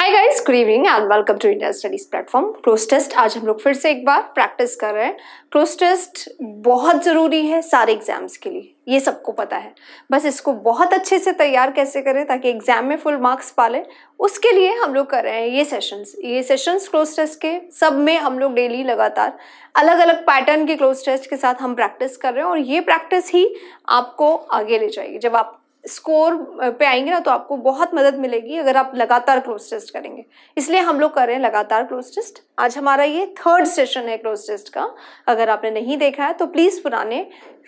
Hi guys good evening and welcome to India studies platform close test आज हम लोग फिर से एक बार प्रैक्टिस कर रहे हैं क्लोज टेस्ट बहुत ज़रूरी है सारे एग्जाम्स के लिए ये सबको पता है बस इसको बहुत अच्छे से तैयार कैसे करें ताकि एग्जाम में फुल मार्क्स पा लें उसके लिए हम लोग कर रहे हैं ये सेशंस ये सेशंस क्लोज टेस्ट के सब में हम लोग डेली लगातार अलग अलग पैटर्न के क्लोज टेस्ट के साथ हम प्रैक्टिस कर रहे हैं और ये प्रैक्टिस ही आपको आगे ले जाएगी जब आप स्कोर पे आएंगे ना तो आपको बहुत मदद मिलेगी अगर आप लगातार क्लोज टेस्ट करेंगे इसलिए हम लोग कर रहे हैं लगातार क्लोज टेस्ट आज हमारा ये थर्ड सेशन है क्लोज टेस्ट का अगर आपने नहीं देखा है तो प्लीज़ पुराने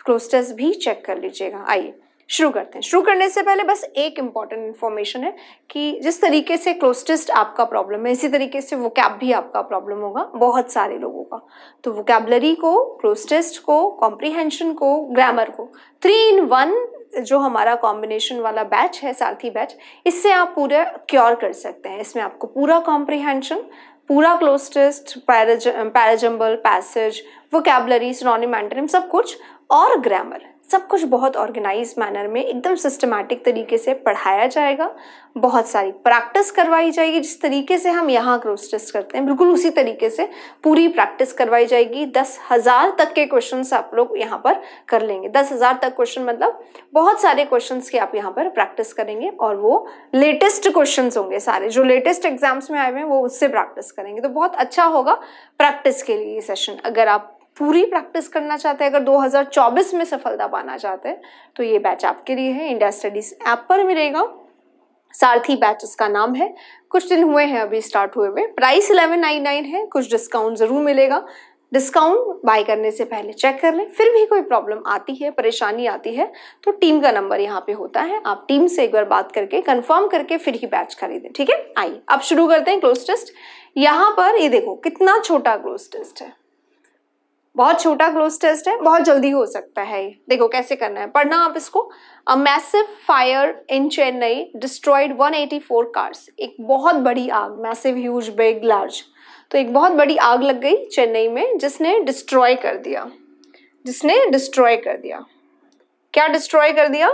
क्लोज टेस्ट भी चेक कर लीजिएगा आइए शुरू करते हैं शुरू करने से पहले बस एक इंपॉर्टेंट इन्फॉर्मेशन है कि जिस तरीके से क्लोस्टेस्ट आपका प्रॉब्लम है इसी तरीके से वो भी आपका प्रॉब्लम होगा बहुत सारे लोगों का तो वोकेबलरी को क्लोस्टेस्ट को कॉम्प्रीहेंशन को ग्रामर को थ्री इन वन जो हमारा कॉम्बिनेशन वाला बैच है सारथी बैच इससे आप पूरा क्योर कर सकते हैं इसमें आपको पूरा कॉम्प्रीहेंशन पूरा cloze test test para jumble passage vocabulary कैबलरी एंटनिम सब कुछ और ग्रामर सब कुछ बहुत ऑर्गेनाइज मैनर में एकदम सिस्टमैटिक तरीके से पढ़ाया जाएगा बहुत सारी प्रैक्टिस करवाई जाएगी जिस तरीके से हम यहाँ क्रोस टेस्ट करते हैं बिल्कुल उसी तरीके से पूरी प्रैक्टिस करवाई जाएगी दस हज़ार तक के क्वेश्चन आप लोग यहाँ पर कर लेंगे दस हज़ार तक क्वेश्चन मतलब बहुत सारे क्वेश्चन की आप यहाँ पर प्रैक्टिस करेंगे और वो लेटेस्ट क्वेश्चन होंगे सारे जो लेटेस्ट एग्जाम्स में आए हुए हैं वो उससे प्रैक्टिस करेंगे तो बहुत अच्छा होगा प्रैक्टिस के लिए ये सेशन अगर आप पूरी प्रैक्टिस करना चाहते हैं अगर 2024 में सफलता पाना चाहते हैं तो ये बैच आपके लिए है इंडिया स्टडीज ऐप पर मिलेगा सारथी बैच इसका नाम है कुछ दिन हुए हैं अभी स्टार्ट हुए हुए प्राइस इलेवन नाइन नाइन है कुछ डिस्काउंट ज़रूर मिलेगा डिस्काउंट बाय करने से पहले चेक कर लें फिर भी कोई प्रॉब्लम आती है परेशानी आती है तो टीम का नंबर यहाँ पे होता है आप टीम से एक बार बात करके कंफर्म करके फिर ही बैच खरीदें ठीक है आइए अब शुरू करते हैं क्लोज टेस्ट यहाँ पर ये देखो कितना छोटा क्लोज टेस्ट है बहुत छोटा क्लोज टेस्ट है बहुत जल्दी हो सकता है देखो कैसे करना है पढ़ना आप इसको a massive fire in Chennai destroyed 184 cars एक बहुत बड़ी आग मैसिव ह्यूज बिग लार्ज तो एक बहुत बड़ी आग लग गई चेन्नई में जिसने डिस्ट्रॉय कर दिया जिसने डिस्ट्रॉय कर दिया क्या डिस्ट्रॉय कर दिया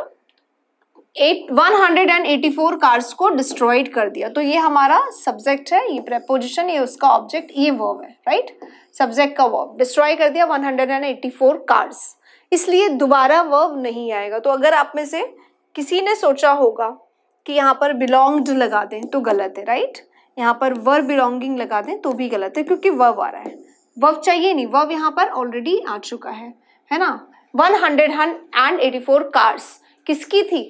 एट 184 कार्स को डिस्ट्रॉयड कर दिया तो ये हमारा सब्जेक्ट है ये प्रपोजिशन ये उसका ऑब्जेक्ट ये वर्ब है राइट सब्जेक्ट का वर्ब डिस्ट्रॉय कर दिया 184 कार्स इसलिए दोबारा वर्ब नहीं आएगा तो अगर आप में से किसी ने सोचा होगा कि यहाँ पर बिलोंग्ड लगा दें तो गलत है राइट यहाँ पर वर्ब बिलोंगिंग लगा दें तो भी गलत है क्योंकि वर्व आ रहा है वर्व चाहिए नहीं वर्व यहाँ पर ऑलरेडी आ चुका है है ना फोर कार्स किसकी थी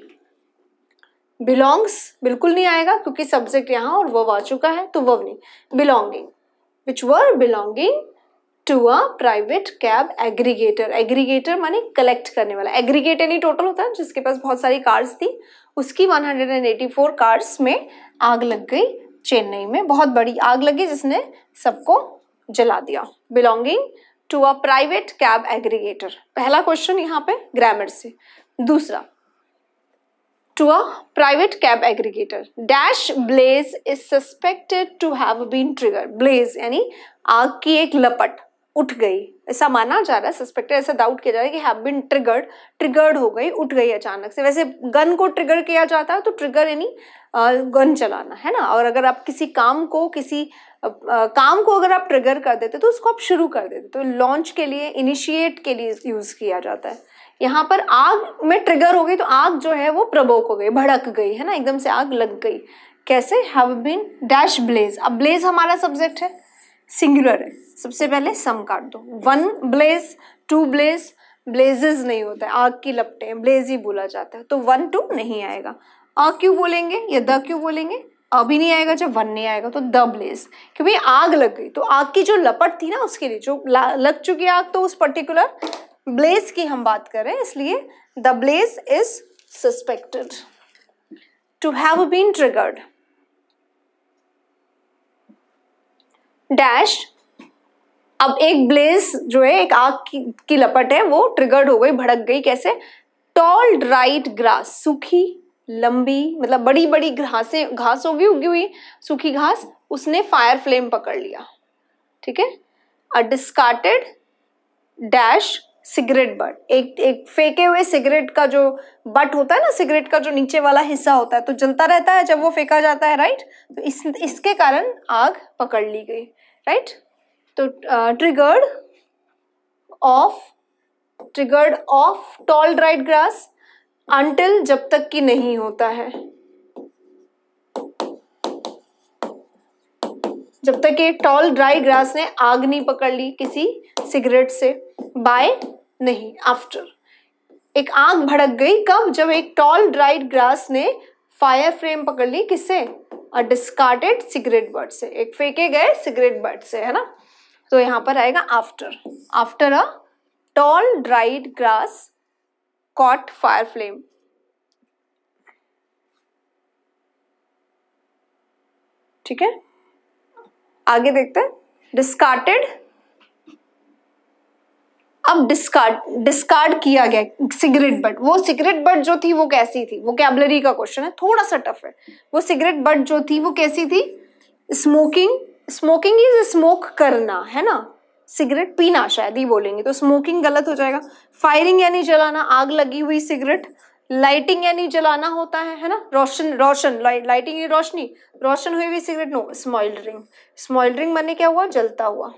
बिलोंग्स बिल्कुल नहीं आएगा क्योंकि सब्जेक्ट यहाँ और वर्ब आ चुका है तो वर्ब नहीं belonging which were belonging to a private cab aggregator aggregator माने कलेक्ट करने वाला एग्रीगेट यानी टोटल होता है जिसके पास बहुत सारी कार्स थी उसकी 184 कार्स में आग लग गई चेन्नई में बहुत बड़ी आग लगी जिसने सबको जला दिया belonging to a private cab aggregator पहला क्वेश्चन यहाँ पे ग्रामर से दूसरा to a private cab aggregator. Dash blaze is suspected to have been triggered. Blaze यानी आग की एक लपट उठ गई ऐसा माना जा रहा है सस्पेक्टेड ऐसा डाउट किया जा रहा है कि हैव बिन ट्रिगर्ड ट्रिगर्ड हो गई उठ गई अचानक से वैसे गन को ट्रिगर किया जाता है तो ट्रिगर यानी गन चलाना है ना और अगर आप किसी काम को किसी आ, आ, काम को अगर आप ट्रिगर कर देते तो उसको आप शुरू कर देते तो लॉन्च के लिए इनिशिएट के लिए यूज़ किया जाता है यहाँ पर आग में ट्रिगर हो गई तो आग जो है वो प्रबोक हो गई भड़क गई है ना एकदम से आग लग गई कैसे हैव बीन डैश ब्लेज अब ब्लेज हमारा सब्जेक्ट है सिंगुलर है सबसे पहले सम काट दो one blaze two blaze blazes नहीं होता है आग की लपटे ब्लेज ही बोला जाता है तो वन टू नहीं आएगा अ क्यों बोलेंगे या द क्यों बोलेंगे अभी नहीं आएगा जब वन नहीं आएगा तो द ब्लेज क्योंकि आग लग गई तो आग की जो लपट थी ना उसके लिए जो लग चुकी आग तो उस पर्टिकुलर ब्लेज की हम बात करें इसलिए the blaze is suspected to have been triggered dash अब एक ब्लेज जो है एक आग की, की लपट है वो ट्रिगर्ड हो गई भड़क गई कैसे टॉल ड्राइड ग्रास सूखी लंबी मतलब बड़ी बड़ी घासें घास होगी उगी हुई सूखी घास उसने फायर फ्लेम पकड़ लिया ठीक है a discarded dash cigarette butt एक एक फेंके हुए सिगरेट का जो बट होता है ना सिगरेट का जो नीचे वाला हिस्सा होता है तो जलता रहता है जब वो फेंका जाता है राइट तो इस इसके कारण आग पकड़ ली गई राइट तो triggered off triggered off tall dried grass until जब तक कि नहीं होता है जब तक ये टॉल ड्राई ग्रास ने आग नहीं पकड़ ली किसी सिगरेट से बाय नहीं आफ्टर एक आग भड़क गई कब जब एक टॉल ड्राइड ग्रास ने फायर फ्रेम पकड़ ली किससे अ डिस्कार्डेड सिगरेट बर्ड से एक फेंके गए सिगरेट बर्ड से है ना तो यहां पर आएगा after after a tall dried grass caught fire flame ठीक है आगे देखते हैं डिस्कार्टेड अब डिस्कार्ड डिस्कार्ड किया गया सिगरेट बट वो सिगरेट बट जो थी वो कैसी थी वो कैबलरी का क्वेश्चन है थोड़ा सा टफ है वो सिगरेट बट जो थी वो कैसी थी स्मोकिंग स्मोकिंग इज स्मोक करना है ना सिगरेट पीना शायद ही बोलेंगे तो स्मोकिंग गलत हो जाएगा फायरिंग यानी जलाना आग लगी हुई सिगरेट लाइटिंग यानी जलाना होता है है ना रोशन रोशन लाइट लाइटिंग यानी रोशनी रोशन हुई हुई सिगरेट नो स्मॉइलरिंग स्मॉइलरिंग मैंने क्या हुआ जलता हुआ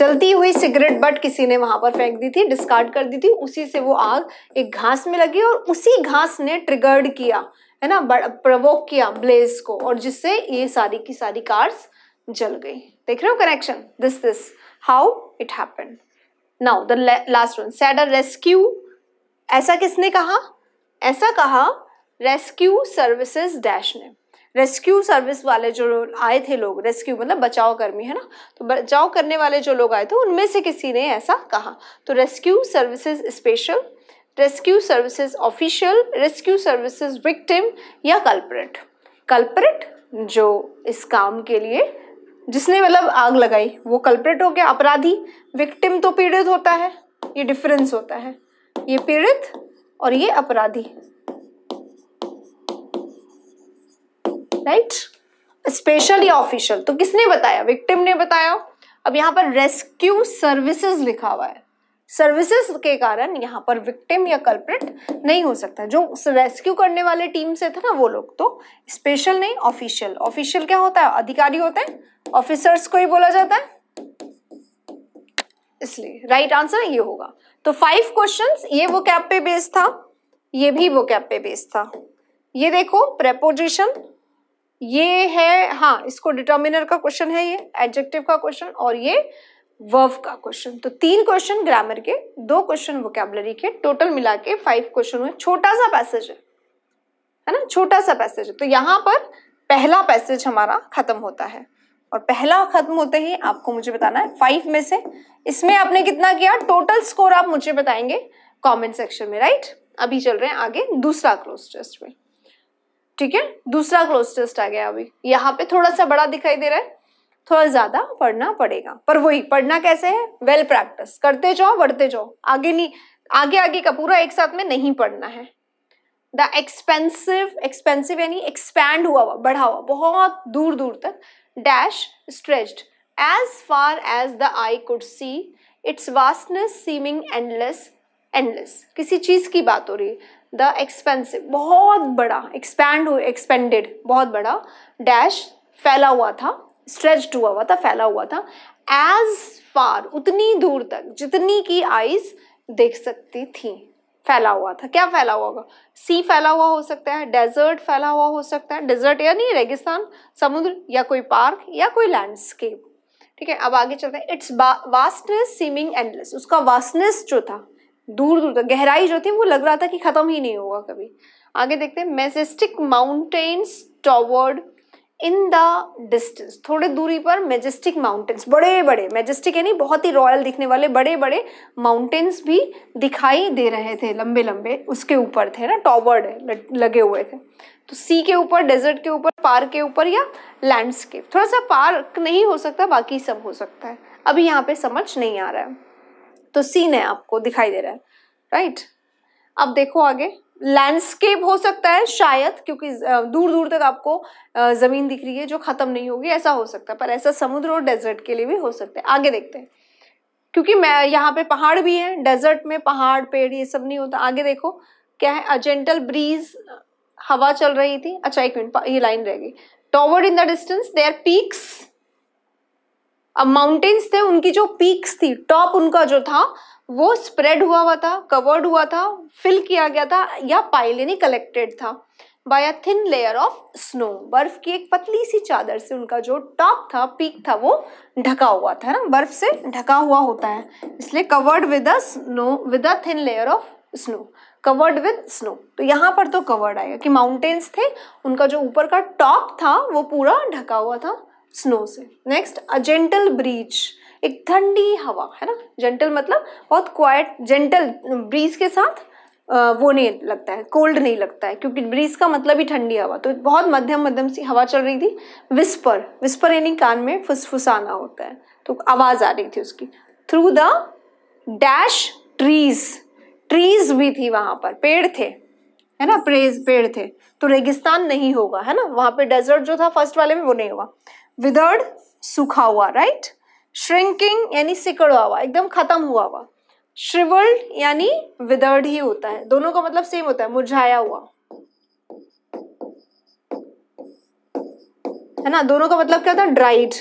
जलती हुई सिगरेट बट किसी ने वहां पर फेंक दी थी डिस्कार्ड कर दी थी उसी से वो आग एक घास में लगी और उसी घास ने ट्रिगर्ड किया है ना प्रवोक किया ब्लेज को और जिससे ये सारी की सारी कार्स जल गई देख रहे हो connection this this how it happen now the last one said rescue ऐसा किसने कहा ऐसा कहा रेस्क्यू सर्विसेज डैश ने रेस्क्यू सर्विस वाले जो आए थे लोग रेस्क्यू मतलब बचाव कर्मी है ना तो बचाव करने वाले जो लोग आए थे उनमें से किसी ने ऐसा कहा तो rescue services special rescue services official rescue services victim या कल्परेट कल्परेट जो इस काम के लिए जिसने मतलब आग लगाई वो कल्परेट हो गया अपराधी विक्टिम तो पीड़ित होता है ये डिफरेंस होता है ये पीड़ित और ये अपराधी राइट स्पेशल या ऑफिशियल तो किसने बताया विक्टिम ने बताया अब यहाँ पर रेस्क्यू सर्विसेज लिखा हुआ है सर्विसेज के कारण यहाँ पर विक्टिम या कल्प्रिट नहीं हो सकता जो रेस्क्यू करने वाले टीम से थे ना वो लोग तो स्पेशल नहीं ऑफिशियल ऑफिशियल क्या होता है अधिकारी होते हैं ऑफिसर्स को ही बोला जाता है इसलिए राइट आंसर ये होगा तो फाइव क्वेश्चन ये वो कैप पे बेस्ड था ये भी वो कैप पे बेस्ड था ये देखो प्रेपोजिशन ये है हाँ इसको डिटर्मिनर का क्वेश्चन है ये एडजेक्टिव का क्वेश्चन और ये वर्व का क्वेश्चन तो तीन क्वेश्चन ग्रामर के दो क्वेश्चन वोकेबलरी के टोटल मिला के फाइव क्वेश्चन हुए छोटा सा पैसेज है है ना छोटा सा पैसेज है तो यहाँ पर पहला पैसेज हमारा खत्म होता है और पहला खत्म होते ही आपको मुझे बताना है फाइव में से इसमें आपने कितना किया टोटल स्कोर आप मुझे बताएंगे कॉमेंट सेक्शन में राइट अभी चल रहे हैं आगे दूसरा क्लोज टेस्ट में ठीक है दूसरा क्लोस्टेस्ट आ गया अभी यहाँ पे थोड़ा सा बड़ा दिखाई दे रहा है थोड़ा ज्यादा पढ़ना पड़ेगा पर वही पढ़ना कैसे है वेल well प्रैक्टिस करते जाओ बढ़ते जाओ आगे नहीं आगे आगे का पूरा एक साथ में नहीं पढ़ना है द एक्सपेंसिव एक्सपेंसिव यानी एक्सपैंड हुआ हुआ बढ़ा हुआ बहुत दूर दूर तक dash stretched as far as the eye could see its vastness seeming endless endless किसी चीज़ की बात हो रही है द एक्सपेंसिव बहुत बड़ा एक्सपैंड एक्सपेंडेड बहुत बड़ा डैश फैला हुआ था स्ट्रेच्ड हुआ हुआ था फैला हुआ था एज फार उतनी दूर तक जितनी की आइज देख सकती थी फैला हुआ था क्या फैला हुआ होगा सी फैला हुआ हो सकता है डेजर्ट फैला हुआ हो सकता है डेजर्ट या नहीं रेगिस्तान समुद्र या कोई पार्क या कोई लैंडस्केप ठीक है अब आगे चलते हैं इट्स वास्टनेस सीमिंग एंडलेस उसका वास्टनेस जो था दूर दूर तक गहराई जो थी वो लग रहा था कि ख़त्म ही नहीं होगा कभी आगे देखते हैं majestic mountains toward in the distance थोड़े दूरी पर मेजेस्टिक माउंटेन्स बड़े बड़े मेजेस्टिक यानी बहुत ही रॉयल दिखने वाले बड़े बड़े माउंटेन्स भी दिखाई दे रहे थे लंबे लंबे उसके ऊपर थे ना टॉवर्ड लगे हुए थे तो सी के ऊपर डेजर्ट के ऊपर पार्क के ऊपर या लैंडस्केप थोड़ा सा पार्क नहीं हो सकता बाकी सब हो सकता है अभी यहाँ पे समझ नहीं आ रहा है तो सीन है आपको दिखाई दे रहा है राइट अब देखो आगे लैंडस्केप हो सकता है शायद क्योंकि दूर दूर तक आपको ज़मीन दिख रही है जो ख़त्म नहीं होगी ऐसा हो सकता है पर ऐसा समुद्र और डेजर्ट के लिए भी हो सकता है आगे देखते हैं क्योंकि मैं यहाँ पे पहाड़ भी है डेजर्ट में पहाड़ पेड़ ये सब नहीं होता आगे देखो क्या है अजेंटल ब्रीज हवा चल रही थी अच्छा एक मिनट ये लाइन रहेगी toward in the distance their peaks अब माउंटेन्स थे उनकी जो पीक्स थी टॉप उनका जो था वो स्प्रेड हुआ हुआ था कवर्ड हुआ था फिल किया गया था या पाइलेनी कलेक्टेड था by a thin layer of snow बर्फ की एक पतली सी चादर से उनका जो टॉप था पीक था वो ढका हुआ था ना बर्फ से ढका हुआ होता है इसलिए covered with a snow with a thin layer of snow covered with snow तो यहाँ पर तो कवर्ड आएगा कि माउंटेन्स थे उनका जो ऊपर का टॉप था वो पूरा ढका हुआ था स्नो से नेक्स्ट अ जेंटल ब्रीज एक ठंडी हवा है ना जेंटल मतलब बहुत क्वाइट जेंटल ब्रीज के साथ वो नहीं लगता है कोल्ड नहीं लगता है क्योंकि ब्रीज का मतलब ही ठंडी हवा तो बहुत मध्यम मध्यम सी हवा चल रही थी विस्पर विस्पर यानी कान में फुसफुसाना होता है तो आवाज़ आ रही थी उसकी through the dash trees trees भी थी वहाँ पर पेड़ थे है ना प्रेज पेड़ थे तो रेगिस्तान नहीं होगा है ना वहाँ पे डेजर्ट जो था फर्स्ट वाले में वो नहीं होगा विदर्ड सूखा हुआ राइट श्रिंकिंग यानी सिकड़ा हुआ एकदम खत्म हुआ हुआ श्रिवल्ड यानी विदर्ड ही होता है दोनों का मतलब सेम होता है मुरझाया हुआ है ना दोनों का मतलब क्या होता है ड्राइड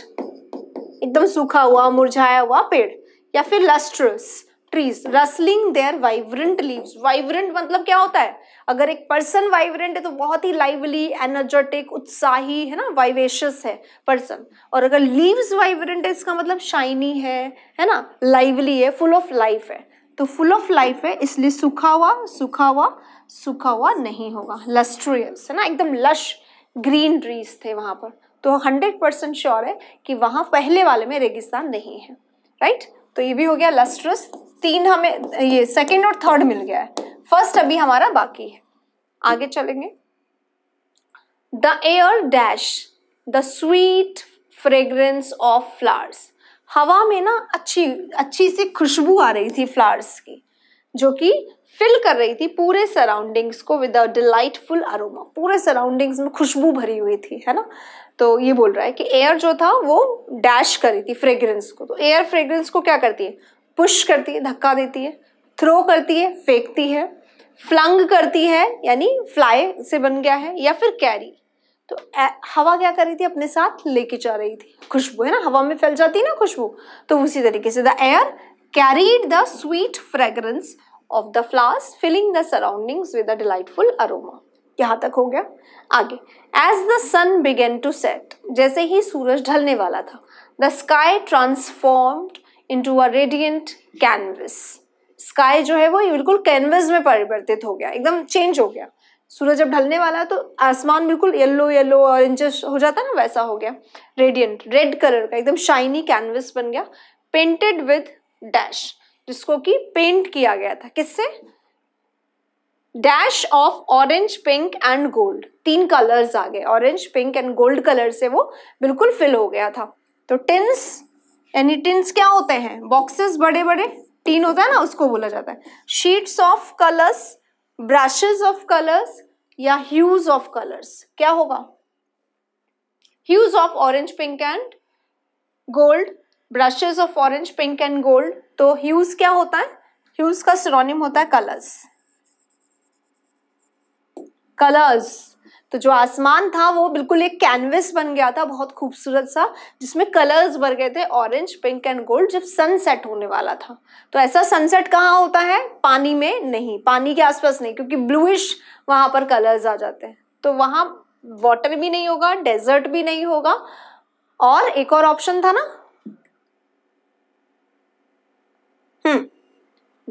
एकदम सूखा हुआ मुरझाया हुआ पेड़ या फिर lustrous trees rustling their vibrant leaves vibrant मतलब क्या होता है अगर एक पर्सन वाइब्रेंट है तो बहुत ही लाइवली एनर्जेटिक उत्साही है ना वाइवेशियस है पर्सन और अगर लीव्स वाइब्रेंट है इसका मतलब शाइनी है है ना लाइवली है फुल ऑफ लाइफ है तो फुल ऑफ लाइफ है इसलिए सूखा हुआ सूखा हुआ सूखा हुआ नहीं होगा लस्ट्रियस है ना एकदम लश ग्रीन ट्रीज थे वहाँ पर तो हंड्रेड परसेंट श्योर है कि वहाँ पहले वाले में रेगिस्तान नहीं है राइट right? तो ये भी हो गया लस्ट्रस तीन हमें ये सेकेंड और थर्ड मिल गया है फर्स्ट अभी हमारा बाकी है आगे चलेंगे the air dash the sweet fragrance of flowers हवा में ना अच्छी अच्छी सी खुशबू आ रही थी फ्लावर्स की जो कि फिल कर रही थी पूरे सराउंडिंग्स को विद अ डिलाइटफुल अरोमा पूरे सराउंडिंग्स में खुशबू भरी हुई थी है ना तो ये बोल रहा है कि एयर जो था वो डैश करी थी फ्रेग्रेंस को तो एयर फ्रेग्रेंस को क्या करती है पुश करती है धक्का देती है थ्रो करती है फेंकती है फ्लंग करती है यानी फ्लाई से बन गया है या फिर कैरी तो हवा क्या कर रही थी अपने साथ लेके जा रही थी खुशबू है ना हवा में फैल जाती है ना खुशबू तो उसी तरीके से the air carried the sweet fragrance of the flowers filling the surroundings with a delightful aroma यहाँ तक हो गया आगे as the sun began to set जैसे ही सूरज ढलने वाला था the sky transformed to a radiant canvas sky जो है वो बिल्कुल कैनवस में परिवर्तित हो गया एकदम चेंज हो गया सूरज जब ढलने वाला है तो आसमान बिल्कुल येलो येलो ऑरेंजस हो जाता ना वैसा हो गया रेडियंट रेड कलर का एकदम शाइनी कैनवस बन गया पेंटेड विद डैश जिसको कि पेंट किया गया था किससे dash of orange pink and gold तीन कलर्स आ गए orange pink and gold colour से वो बिल्कुल फिल हो गया था तो टिन्स यानी टिन्स क्या होते हैं बॉक्सेस बड़े बड़े टीन होता है ना उसको बोला जाता है sheets of colours brushes of colours या ह्यूज ऑफ कलर्स क्या होगा hues of orange pink and gold brushes of orange pink and gold तो ह्यूज क्या होता है ह्यूज का सिरोनिम होता है कलर्स कलर्स तो जो आसमान था वो बिल्कुल एक कैनवस बन गया था बहुत खूबसूरत सा जिसमें कलर्स भर गए थे ऑरेंज पिंक एंड गोल्ड जब सनसेट होने वाला था तो ऐसा सनसेट कहाँ होता है पानी में नहीं पानी के आसपास नहीं क्योंकि ब्लूइश वहाँ पर कलर्स आ जाते हैं तो वहाँ वाटर भी नहीं होगा डेजर्ट भी नहीं होगा और एक और ऑप्शन था ना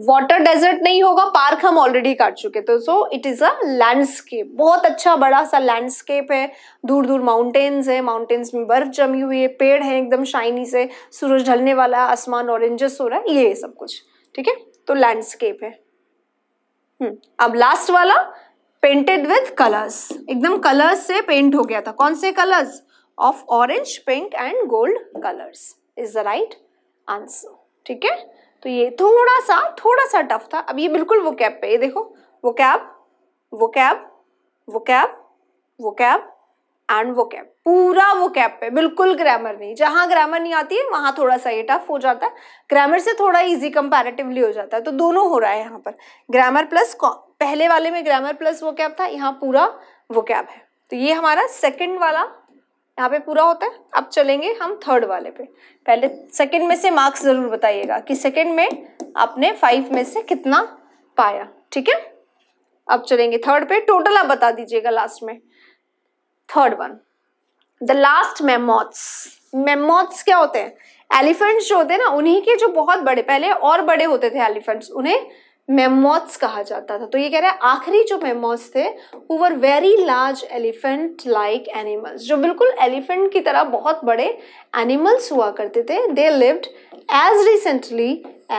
वाटर डेजर्ट नहीं होगा पार्क हम ऑलरेडी काट चुके थे so it is a landscape बहुत अच्छा बड़ा सा लैंडस्केप है दूर दूर माउंटेन्स है माउंटेन्स में बर्फ जमी हुई है पेड़ है एकदम शाइनी से सूरज ढलने वाला है आसमान ऑरेंजेस हो रहा है ये सब कुछ ठीक है तो लैंडस्केप है हम्म, अब लास्ट वाला पेंटेड विथ कलर्स एकदम कलर्स से पेंट हो गया था कौन से colours of orange pink and gold colours is the right answer ठीक है तो ये थोड़ा सा थोड़ा सा टफ था अब ये बिल्कुल वो कैब पे ये देखो वो कैब वो कैब वो कैब वो कैब एंड वो कैब पूरा वो कैब पे बिल्कुल ग्रामर नहीं जहाँ ग्रामर नहीं आती है वहाँ थोड़ा सा ये टफ हो जाता है ग्रामर से थोड़ा इजी कंपैरेटिवली हो जाता है तो दोनों हो रहा है यहाँ पर ग्रामर प्लस पहले वाले में ग्रामर प्लस वो कैब था यहाँ पूरा वो कैब है तो ये हमारा सेकेंड वाला यहाँ पे पूरा होता है अब चलेंगे हम थर्ड वाले पे पहले सेकंड में से मार्क्स ज़रूर बताइएगा कि सेकंड में आपने फाइव में से कितना पाया ठीक है अब चलेंगे थर्ड पे टोटल आप बता दीजिएगा लास्ट में third one the last mammoths mammoths क्या होते हैं एलिफेंट्स जो होते हैं ना उन्हीं के जो बहुत बड़े पहले और बड़े होते थे एलिफेंट्स उन्हें मेमोथ्स कहा जाता था तो ये कह रहा है आखिरी जो मेमोथ्स थे वो were very large elephant like animals जो बिल्कुल एलिफेंट की तरह बहुत बड़े एनिमल्स हुआ करते थे they lived as recently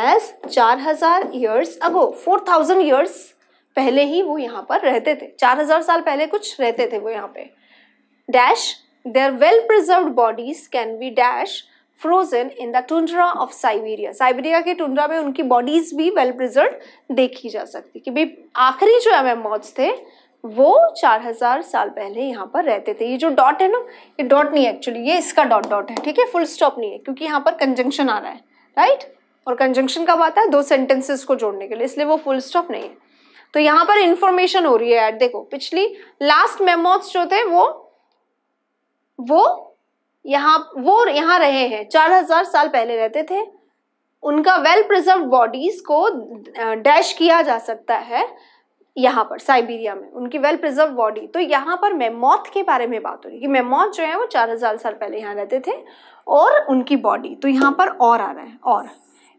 as चार हजार years ago four thousand years पहले ही वो यहाँ पर रहते थे चार हजार साल पहले कुछ रहते थे वो यहाँ पे dash their well preserve bodies can be dash frozen in the tundra of Siberia Siberia के टुंड्रा में उनकी बॉडीज भी वेल प्रिजर्व देखी जा सकती कि भाई आखिरी जो एम थे वो 4000 साल पहले यहाँ पर रहते थे ये जो डॉट है ना ये डॉट नहीं है एक्चुअली ये इसका डॉट डॉट है ठीक है फुल स्टॉप नहीं है क्योंकि यहाँ पर कंजंक्शन आ रहा है राइट और कंजंक्शन कब आता है दो सेंटेंसेस को जोड़ने के लिए इसलिए वो फुल स्टॉप नहीं है तो यहाँ पर इंफॉर्मेशन हो रही है देखो पिछली लास्ट मेमोथ्स जो थे वो वो यहाँ वो यहाँ रहे हैं चार हजार साल पहले रहते थे उनका वेल प्रिजर्व बॉडीज को डैश किया जा सकता है यहाँ पर साइबेरिया में उनकी वेल प्रिजर्व बॉडी तो यहाँ पर मेमोथ के बारे में बात हो रही है कि मेमोथ जो है वो चार हजार साल पहले यहाँ रहते थे और उनकी बॉडी तो यहाँ पर और आ रहा है और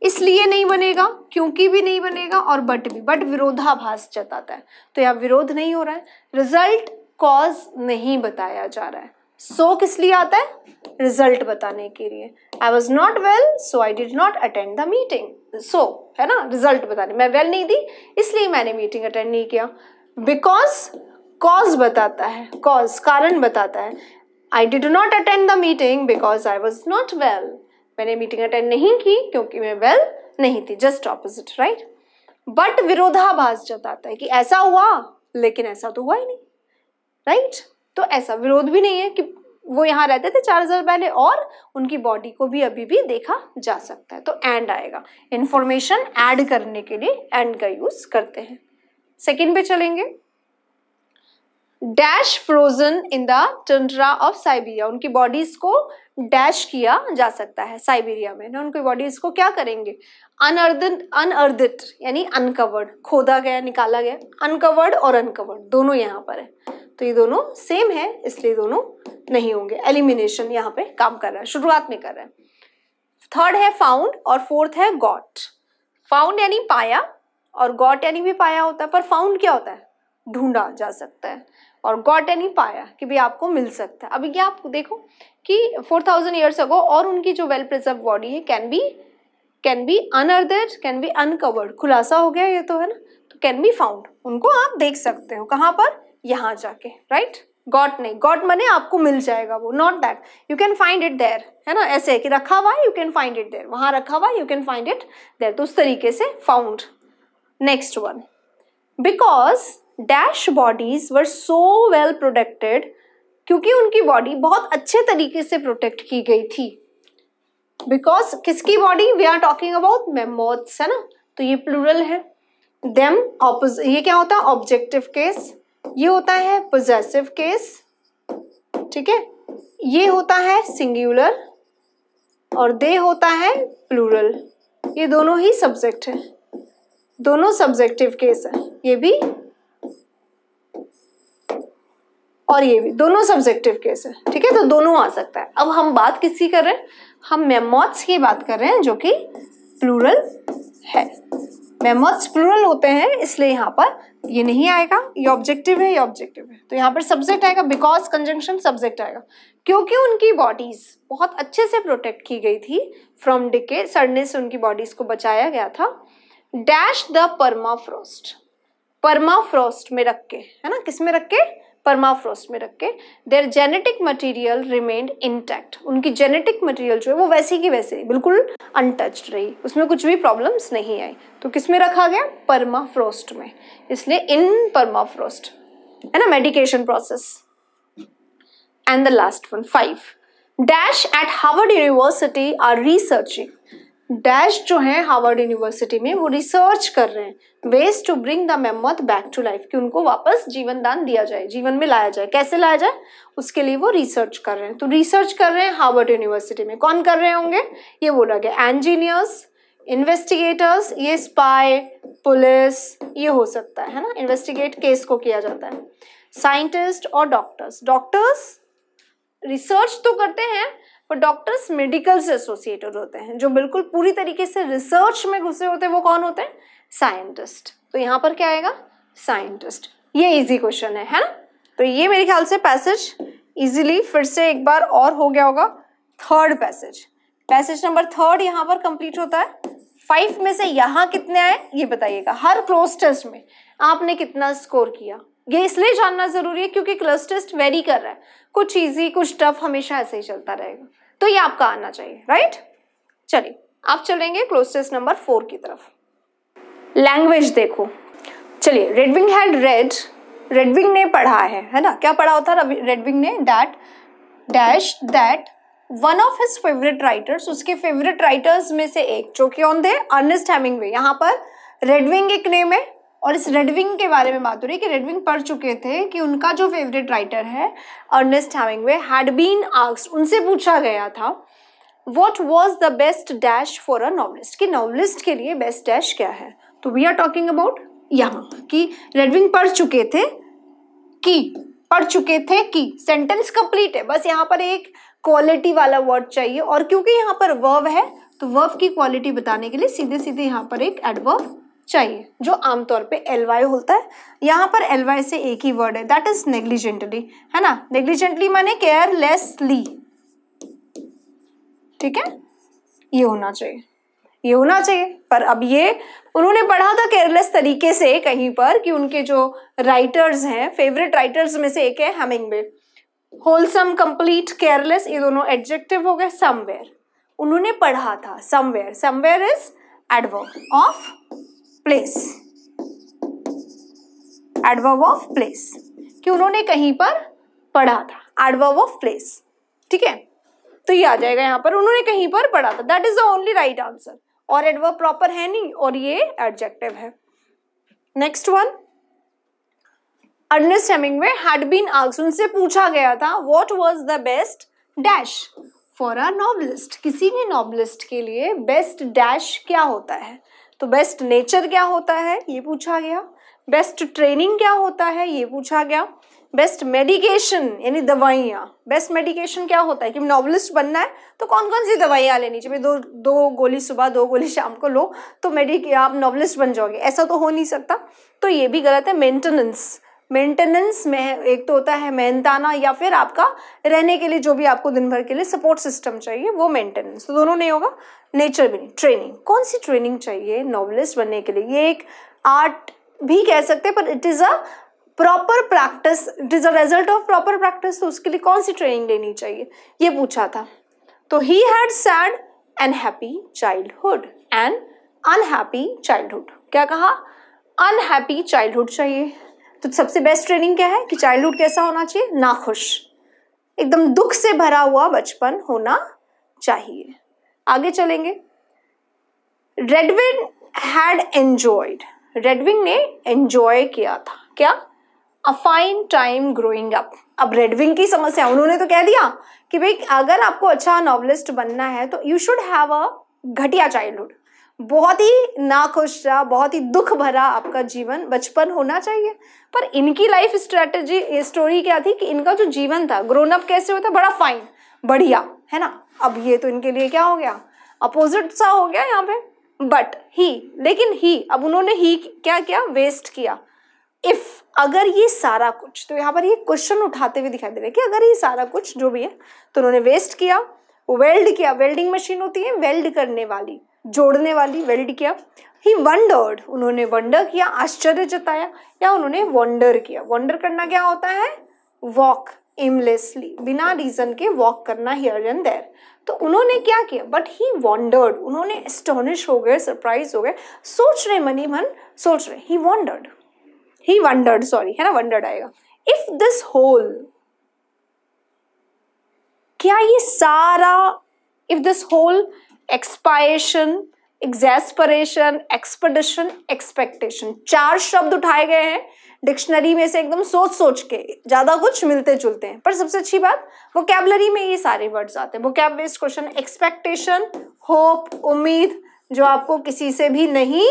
इसलिए नहीं बनेगा क्योंकि भी नहीं बनेगा और बट भी बट विरोधाभास जताता है तो यहाँ विरोध नहीं हो रहा है रिजल्ट कॉज नहीं बताया जा रहा है सो किस लिए आता है रिजल्ट बताने के लिए I was not well so I did not attend the meeting so है ना रिजल्ट बताने मैं वेल well नहीं दी इसलिए मैंने मीटिंग अटेंड नहीं किया बिकॉज कॉज बताता है कॉज कारण बताता है I did not attend the meeting because I was not well मैंने मीटिंग अटेंड नहीं की क्योंकि मैं वेल well नहीं थी जस्ट ऑपोजिट राइट बट विरोधाभास जताता है कि ऐसा हुआ लेकिन ऐसा तो हुआ ही नहीं राइट right? तो ऐसा विरोध भी नहीं है कि वो यहाँ रहते थे चार हजार पहले और उनकी बॉडी को भी अभी भी देखा जा सकता है तो एंड आएगा इन्फॉर्मेशन एड करने के लिए एंड का यूज करते हैं सेकेंड पे चलेंगे dash frozen in the tundra of Siberia उनकी बॉडीज को डैश किया जा सकता है साइबेरिया में ना उनकी बॉडीज को क्या करेंगे अनअर्दित अनअर्दित यानी अनकवर्ड खोदा गया निकाला गया अनकवर्ड और अनकवर्ड दोनों यहाँ पर है तो ये दोनों सेम है इसलिए दोनों नहीं होंगे एलिमिनेशन यहाँ पे काम कर रहा है शुरुआत में कर रहा है थर्ड है फाउंड और फोर्थ है गॉट फाउंड यानी पाया और गॉट यानी भी पाया होता है पर फाउंड क्या होता है ढूंढा जा सकता है और गॉट एनी पाया कि भी आपको मिल सकता है अभी क्या आप देखो कि फोर थाउजेंड ईयर्स अगो और उनकी जो वेल प्रिजर्व बॉडी है can be can be unearthed can be uncovered खुलासा हो गया ये तो है ना तो कैन बी फाउंड उनको आप देख सकते हो कहाँ पर यहाँ जाके राइट right? गॉट नहीं गॉट मने आपको मिल जाएगा वो not that you can find it there है ना ऐसे कि रखा हुआ है you can find it there वहाँ रखा हुआ है you can find it there तो उस तरीके से found next one because dash bodies were so well protected क्योंकि उनकी बॉडी बहुत अच्छे तरीके से प्रोटेक्ट की गई थी बिकॉज किसकी body we are talking about mammoths है ना तो ये प्लूरल है देम ऑपोज ये क्या होता है ऑब्जेक्टिव केस ये होता है पोजेसिव केस ठीक है ये होता है सिंगुलर और दे होता है प्लूरल ये दोनों ही सब्जेक्ट है दोनों सब्जेक्टिव केस है ये भी और ये भी दोनों सब्जेक्टिव केस है ठीक है तो दोनों आ सकता है अब हम बात किसकी कर रहे हैं हम मेमोथ्स की बात कर रहे हैं जो कि प्लूरल है मेमोथ्स प्लूरल होते हैं इसलिए यहाँ पर ये नहीं आएगा ये ऑब्जेक्टिव है ये ऑब्जेक्टिव है तो यहाँ पर सब्जेक्ट आएगा बिकॉज कंजंक्शन सब्जेक्ट आएगा क्योंकि उनकी बॉडीज बहुत अच्छे से प्रोटेक्ट की गई थी फ्रॉम डिके सड़ने से उनकी बॉडीज को बचाया गया था डैश द परमाफ्रोस्ट परमाफ्रोस्ट में रख के है ना किस में रख के परमाफ्रोस्ट में रख के their genetic material remained intact उनकी जेनेटिक मटेरियल जो है वो वैसी की वैसे बिल्कुल अनटच्ड रही उसमें कुछ भी प्रॉब्लम्स नहीं आई तो किस में रखा गया परमाफ्रोस्ट में इसलिए इन परमाफ्रोस्ट है ना medication process and the last one five dash at Harvard University are researching dash जो है हार्वर्ड यूनिवर्सिटी में वो रिसर्च कर रहे हैं ways to bring the mammoth back to life कि उनको वापस जीवन दान दिया जाए जीवन में लाया जाए कैसे लाया जाए उसके लिए वो रिसर्च कर रहे हैं तो रिसर्च कर रहे हैं हार्वर्ड यूनिवर्सिटी में कौन कर रहे होंगे ये बोला गया इंजीनियर्स इन्वेस्टिगेटर्स ये स्पाई पुलिस ये हो सकता है ना इन्वेस्टिगेट केस को किया जाता है साइंटिस्ट और डॉक्टर्स डॉक्टर्स रिसर्च तो करते हैं और डॉक्टर्स मेडिकल से एसोसिएटेड होते हैं जो बिल्कुल पूरी तरीके से रिसर्च में घुसे होते हैं वो कौन होते हैं साइंटिस्ट तो यहाँ पर क्या आएगा साइंटिस्ट ये इजी क्वेश्चन है है ना तो ये मेरे ख्याल से पैसेज इजीली फिर से एक बार और हो गया होगा third passage passage number third यहाँ पर कंप्लीट होता है फाइव में से यहाँ कितने आए ये बताइएगा हर क्लोज टेस्ट में आपने कितना स्कोर किया ये इसलिए जानना जरूरी है क्योंकि क्लस टेस्ट वेरी कर रहा है कुछ इजी कुछ टफ हमेशा ऐसे ही चलता रहेगा तो ये आपका आना चाहिए राइट चलिए आप चलेंगे क्लोजेस्ट नंबर फोर की तरफ लैंग्वेज देखो चलिए रेडविंग हैड रेड रेडविंग ने पढ़ा है है ना क्या पढ़ा होता है रेडविंग ने that dash that one of his favourite writers उसके फेवरेट राइटर्स में से एक जो कि ऑन दे अर्नेस्ट हेमिंगवे यहाँ पर रेडविंग एक नेम है और इस रेडविंग के बारे में बात हो रही है कि रेडविंग पढ़ चुके थे कि उनका जो फेवरेट राइटर है अर्नेस्ट हैमिंगवे हैड बीन आक्स उनसे पूछा गया था what was the best dash for a novelist कि नॉवलिस्ट के लिए बेस्ट डैश क्या है तो वी आर टॉकिंग अबाउट यहाँ कि रेडविंग पढ़ चुके थे कि पढ़ चुके थे कि सेंटेंस कंप्लीट है बस यहाँ पर एक क्वालिटी वाला वर्ड चाहिए और क्योंकि यहाँ पर वर्व है तो वर्व की क्वालिटी बताने के लिए सीधे सीधे यहाँ पर एक एडवर्व चाहिए जो आमतौर पे एल वाई होता है यहाँ पर एल वाई से एक ही वर्ड है दैट इज नेग्लिजेंटली है ना नेग्लिजेंटली माने केयरलेसली ठीक है ये होना चाहिए ये होना चाहिए पर अब ये उन्होंने पढ़ा था केयरलेस तरीके से कहीं पर कि उनके जो राइटर्स हैं फेवरेट राइटर्स में से एक है हेमिंगवे होलसम कंप्लीट केयरलेस ये दोनों एडजेक्टिव हो गए समवेयर उन्होंने पढ़ा था somewhere somewhere is adverb of place adverb of place कि उन्होंने कहीं पर पढ़ा था एडवर्ब ऑफ प्लेस ठीक है तो ये आ जाएगा यहाँ पर उन्होंने कहीं पर पढ़ा था that is the only right answer और एडवर्ब प्रॉपर है नहीं और ये एडजेक्टिव है next one Ernest Hemingway had been asked उनसे पूछा गया था what was the best dash for a novelist किसी भी नॉवलिस्ट के लिए बेस्ट डैश क्या होता है तो बेस्ट नेचर क्या होता है ये पूछा गया बेस्ट ट्रेनिंग क्या होता है ये पूछा गया बेस्ट मेडिकेशन यानी दवाइयाँ बेस्ट मेडिकेशन क्या होता है कि नॉवलिस्ट बनना है तो कौन कौन सी दवाइयाँ लेनी चाहिए दो दो गोली सुबह दो गोली शाम को लो तो मेडिक आप नॉवलिस्ट बन जाओगे ऐसा तो हो नहीं सकता तो ये भी गलत है मेंटेनेंस मेंटेनेंस में एक तो होता है मेहनताना या फिर आपका रहने के लिए जो भी आपको दिन भर के लिए सपोर्ट सिस्टम चाहिए वो मेंटेनेंस तो दोनों नहीं होगा नेचर भी नहीं ट्रेनिंग कौन सी ट्रेनिंग चाहिए नॉवलिस्ट बनने के लिए ये एक आर्ट भी कह सकते हैं पर it is a proper practice it is a result of proper practice तो उसके लिए कौन सी ट्रेनिंग लेनी चाहिए ये पूछा था तो he had sad and happy childhood and unhappy childhood क्या कहा अनहैप्पी चाइल्डहुड चाहिए तो सबसे बेस्ट ट्रेनिंग क्या है कि चाइल्डहुड कैसा होना चाहिए नाखुश एकदम दुख से भरा हुआ बचपन होना चाहिए आगे चलेंगे रेडविन हैड एंजॉयड रेडविंग ने एंजॉय किया था क्या a fine time growing up अब रेडविंग की समस्या उन्होंने तो कह दिया कि भाई अगर आपको अच्छा नॉवलिस्ट बनना है तो यू शुड हैव अ घटिया चाइल्डहुड बहुत ही नाखुश रहा बहुत ही दुख भरा आपका जीवन बचपन होना चाहिए पर इनकी लाइफ स्ट्रेटजी स्टोरी क्या थी कि इनका जो जीवन था ग्रोन अप कैसे होता बड़ा फाइन बढ़िया है ना अब ये तो इनके लिए क्या हो गया अपोजिट सा हो गया यहाँ पे बट ही लेकिन ही अब उन्होंने ही क्या किया वेस्ट किया इफ अगर ये सारा कुछ तो यहाँ पर ये क्वेश्चन उठाते हुए दिखाई दे रहे कि अगर ये सारा कुछ जो भी है तो उन्होंने वेस्ट किया वेल्ड किया वेल्डिंग मशीन होती है वेल्ड करने वाली जोड़ने वाली वेल्ड किया ही वंडर्ड उन्होंने वंडर किया आश्चर्य जताया या उन्होंने वंडर किया वंडर करना क्या होता है वॉक एमलेसली बिना रीजन के वॉक करना ही एंड देर तो उन्होंने क्या किया बट ही वॉन्डर्ड उन्होंने एस्टोनिश हो गए सरप्राइज हो गए सोच रहे मनी मन सोच रहे he wondered he wondered sorry है ना वंडर्ड आएगा इफ दिस होल क्या ये सारा if this whole expiation exasperation expedition expectation चार शब्द उठाए गए हैं डिक्शनरी में से एकदम सोच सोच के ज़्यादा कुछ मिलते जुलते हैं पर सबसे अच्छी बात वो कैबलरी में ये सारे वर्ड्स आते हैं cab based question expectation hope उम्मीद जो आपको किसी से भी नहीं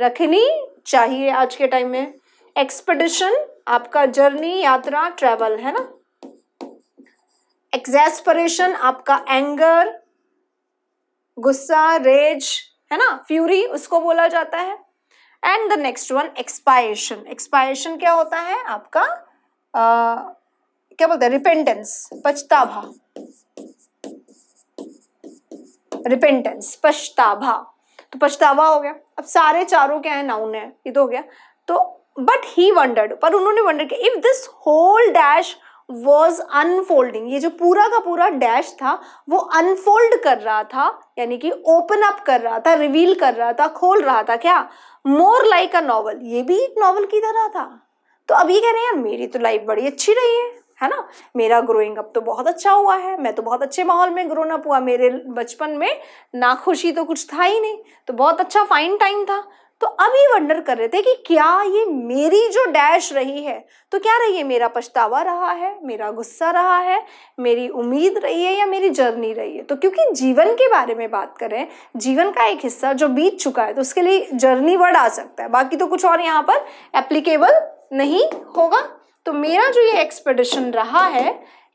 रखनी चाहिए आज के टाइम में एक्सपेडिशन आपका जर्नी यात्रा ट्रेवल है ना एग्जैस्परेशन आपका एंगर गुस्सा रेज है ना फ्यूरी उसको बोला जाता है and the next one expiation expiation क्या होता है आपका आ, क्या बोलते हैं रिपेंटेंस पछतावा रिपेंटेंस पछतावा तो पछतावा हो गया अब सारे चारों क्या है नाउन है ये तो हो गया तो बट ही वंडर्ड पर उन्होंने वंडर किया if this whole dash was unfolding ये जो पूरा का पूरा डैश था वो अनफोल्ड कर रहा था यानी कि ओपन अप कर रहा था रिवील कर रहा था खोल रहा था क्या मोर लाइक अ नॉवल ये भी एक नॉवल की तरह था तो अब ये कह रहे हैं मेरी तो लाइफ बड़ी अच्छी रही है है ना मेरा ग्रोइंग अप तो बहुत अच्छा हुआ है मैं तो बहुत अच्छे माहौल में ग्रोन अप हुआ मेरे बचपन में नाखुशी तो कुछ था ही नहीं तो बहुत अच्छा फाइन टाइम था तो अभी वंडर कर रहे थे कि क्या ये मेरी जो डैश रही है तो क्या रही है मेरा पछतावा रहा है मेरा गुस्सा रहा है मेरी उम्मीद रही है या मेरी जर्नी रही है तो क्योंकि जीवन के बारे में बात करें जीवन का एक हिस्सा जो बीत चुका है तो उसके लिए जर्नी वर्ड आ सकता है बाकी तो कुछ और यहाँ पर एप्लीकेबल नहीं होगा तो मेरा जो ये एक्सपेडिशन रहा है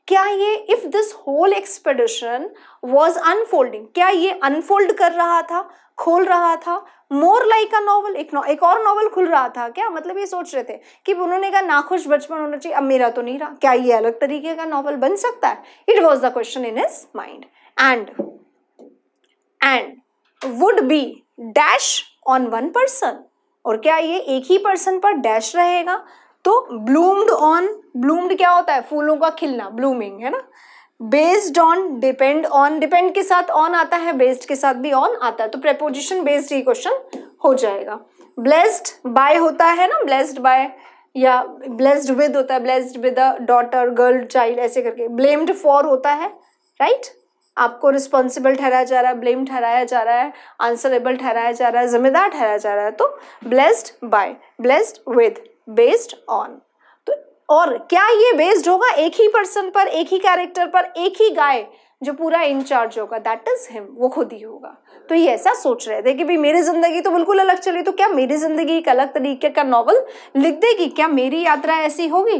क्या ये if this whole expedition was unfolding क्या ये अनफोल्ड कर रहा था खोल रहा था मोर लाइक अ नॉवल एक नौ, एक और नॉवल खुल रहा था क्या मतलब ये सोच रहे थे कि उन्होंने कहा नाखुश बचपन होना चाहिए अब मेरा तो नहीं रहा क्या ये अलग तरीके का नॉवल बन सकता है it was the question in his mind and and would be dash on one person और क्या ये एक ही पर्सन पर डैश रहेगा तो ब्लूम्ड ऑन ब्लूम्ड क्या होता है फूलों का खिलना ब्लूमिंग है ना based on depend on depend के साथ ऑन आता है बेस्ड के साथ भी ऑन आता है तो प्रेपोजिशन बेस्ड ये क्वेश्चन हो जाएगा ब्लेस्ड बाय होता है ना ब्लेस्ड बाय या ब्लेस्ड विद होता है blessed with a daughter girl child ऐसे करके ब्लेम्ड फॉर होता है राइट right? आपको रिस्पॉन्सिबल ठहराया जा रहा है ब्लेम ठहराया जा रहा है आंसरेबल ठहराया जा रहा है जिम्मेदार ठहराया जा रहा है तो blessed by blessed with based on और क्या ये बेस्ड होगा एक ही पर्सन पर एक ही कैरेक्टर पर एक ही गाय जो पूरा इंचार्ज होगा दैट इज हिम वो खुद ही होगा तो ये ऐसा सोच रहे थे कि भाई मेरी जिंदगी तो बिल्कुल अलग चली तो क्या मेरी जिंदगी एक अलग तरीके का नॉवल लिख देगी क्या मेरी यात्रा ऐसी होगी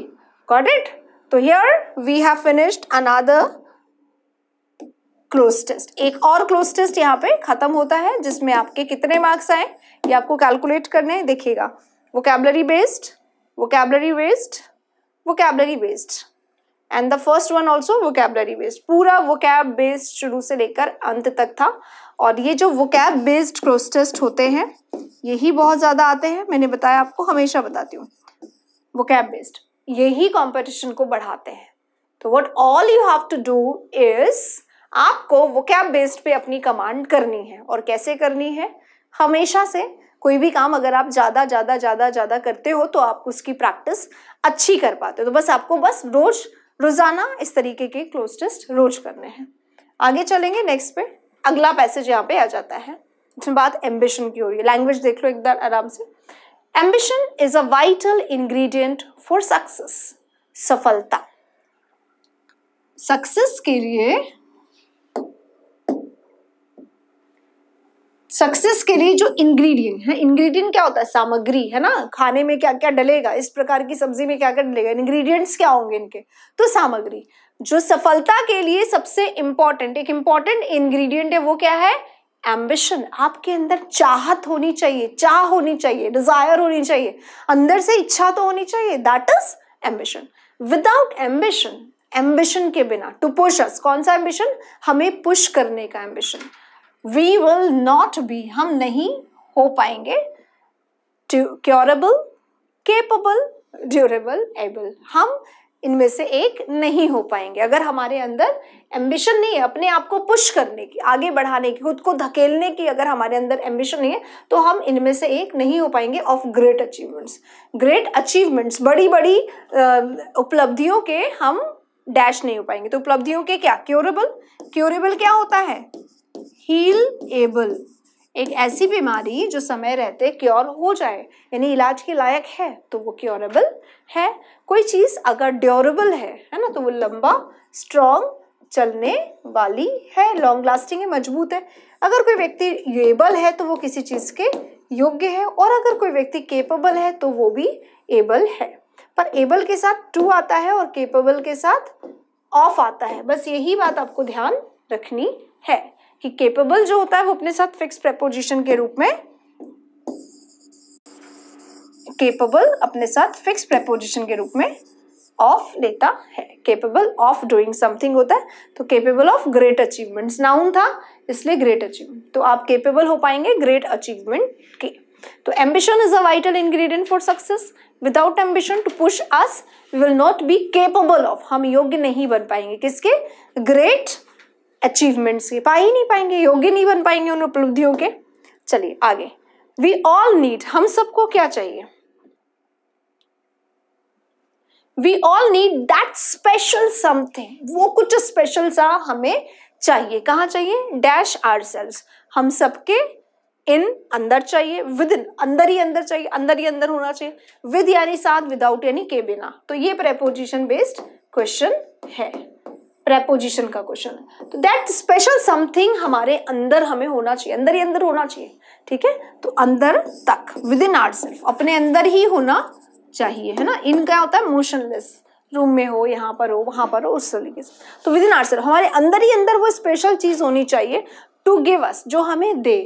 गॉट इट तो here we have finished another close test एक और क्लोज टेस्ट यहाँ पे खत्म होता है जिसमें आपके कितने मार्क्स आए ये आपको कैलकुलेट करने हैं देखिएगा कैबलरी बेस्ड वो कैबलरी based vocabulary based and the first one also vocabulary based पूरा वोकेब बेस्ड शुरू से लेकर अंत तक था और ये जो वोकेब बेस्ड क्रोस टेस्ट होते हैं यही बहुत ज़्यादा आते हैं मैंने बताया आपको हमेशा बताती हूँ वोकेब बेस्ड यही कॉम्पिटिशन को बढ़ाते हैं तो what all you have to do is आपको वोकेब बेस्ड पे अपनी कमांड करनी है और कैसे करनी है हमेशा से कोई भी काम अगर आप ज़्यादा ज़्यादा ज़्यादा ज़्यादा करते हो तो आप उसकी प्रैक्टिस अच्छी कर पाते हो तो बस आपको बस रोज रोज़ाना इस तरीके के क्लोज टेस्ट रोज करने हैं आगे चलेंगे नेक्स्ट पे अगला पैसेज यहाँ पे आ जाता है इसमें बात एम्बिशन की हो रही है लैंग्वेज देख लो एक बार आराम से ambition is a vital ingredient for success सफलता सक्सेस के लिए सक्सेस के लिए जो इंग्रेडिएंट है इंग्रेडिएंट क्या होता है सामग्री है ना खाने में क्या क्या डलेगा इस प्रकार की सब्जी में क्या क्या डलेगा इंग्रेडिएंट्स क्या होंगे इनके तो सामग्री जो सफलता के लिए सबसे इंपॉर्टेंट एक इंपॉर्टेंट इंग्रेडिएंट है वो क्या है एम्बिशन आपके अंदर चाहत होनी चाहिए चाह होनी चाहिए डिजायर होनी चाहिए अंदर से इच्छा तो होनी चाहिए that is ambition without ambition ambition के बिना टू पुश अस कौन सा एम्बिशन हमें पुश करने का ambition we will not be हम नहीं हो पाएंगे क्योरेबल केपेबल ड्यूरेबल एबल हम इनमें से एक नहीं हो पाएंगे अगर हमारे अंदर एम्बिशन नहीं है अपने आप को पुश करने की आगे बढ़ाने की खुद को धकेलने की अगर हमारे अंदर एम्बिशन नहीं है तो हम इनमें से एक नहीं हो पाएंगे of great achievements great achievements बड़ी बड़ी उपलब्धियों के हम डैश नहीं हो पाएंगे तो उपलब्धियों के क्या क्योरेबल क्योरेबल क्या होता है हील एबल एक ऐसी बीमारी जो समय रहते क्योर हो जाए यानी इलाज के लायक है तो वो क्योरेबल है कोई चीज़ अगर ड्योरेबल है है ना तो वो लंबा स्ट्रॉन्ग चलने वाली है लॉन्ग लास्टिंग है मजबूत है अगर कोई व्यक्ति एबल है तो वो किसी चीज़ के योग्य है और अगर कोई व्यक्ति केपेबल है तो वो भी एबल है पर एबल के साथ टू आता है और केपेबल के साथ ऑफ आता है बस यही बात आपको ध्यान रखनी है कि केपेबल जो होता है वो अपने साथ फिक्स प्रेपोजिशन के रूप में केपेबल अपने साथ फिक्स प्रेपोजिशन के रूप में ऑफ लेता है केपेबल ऑफ डूइंग समथिंग होता है तो capable of great achievements noun था इसलिए ग्रेट अचीवमेंट तो आप केपेबल हो पाएंगे ग्रेट अचीवमेंट के तो ambition is a vital ingredient for success without ambition to push us will not be capable of हम योग्य नहीं बन पाएंगे किसके ग्रेट अचीवमेंट्स के पा ही नहीं पाएंगे योग्य नहीं बन पाएंगे उन उपलब्धियों के चलिए आगे वी ऑल नीड हम सबको क्या चाहिए we all need that special something वो कुछ स्पेशल सा हमें चाहिए कहाँ चाहिए डैश आर सेल्स हम सबके इन अंदर चाहिए विद इन अंदर ही अंदर चाहिए अंदर ही अंदर होना चाहिए विद यानी साथ विदाउट यानी के बिना तो ये प्रेपोजिशन बेस्ड क्वेश्चन है प्रेपोजिशन का क्वेश्चन है तो दैट स्पेशल समथिंग हमारे अंदर हमें होना चाहिए अंदर ही अंदर होना चाहिए ठीक है तो अंदर तक विद इन आर सेल्फ अपने अंदर ही होना चाहिए है ना इन क्या होता है मोशनलेस रूम में हो यहाँ पर हो वहाँ पर हो उस तरीके से तो विद इन आर सेल्फ हमारे अंदर ही अंदर वो स्पेशल चीज़ होनी चाहिए टू गिव अस जो हमें दे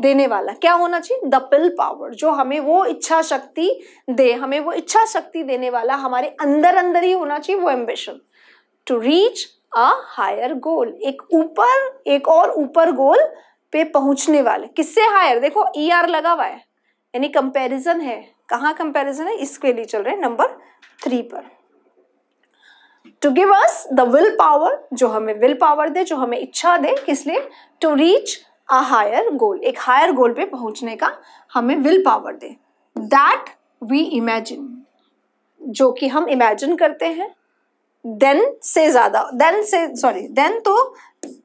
देने वाला क्या होना चाहिए द पिल पावर जो हमें वो इच्छा शक्ति दे हमें वो इच्छा शक्ति देने वाला हमारे अंदर अंदर ही होना चाहिए वो ambition to reach a higher goal एक ऊपर एक और ऊपर गोल पे पहुंचने वाले किससे हायर देखो ई e ER आर लगा हुआ है यानी कंपैरिजन है कहाँ कंपैरिजन है इसके लिए चल रहे हैं नंबर थ्री पर to give us the will power जो हमें विल पावर दे जो हमें इच्छा दे किस लिए to reach a higher goal एक हायर गोल पे पहुंचने का हमें विल पावर दे दैट वी इमेजिन जो कि हम इमेजिन करते हैं देन से ज्यादा देन से सॉरी देन तो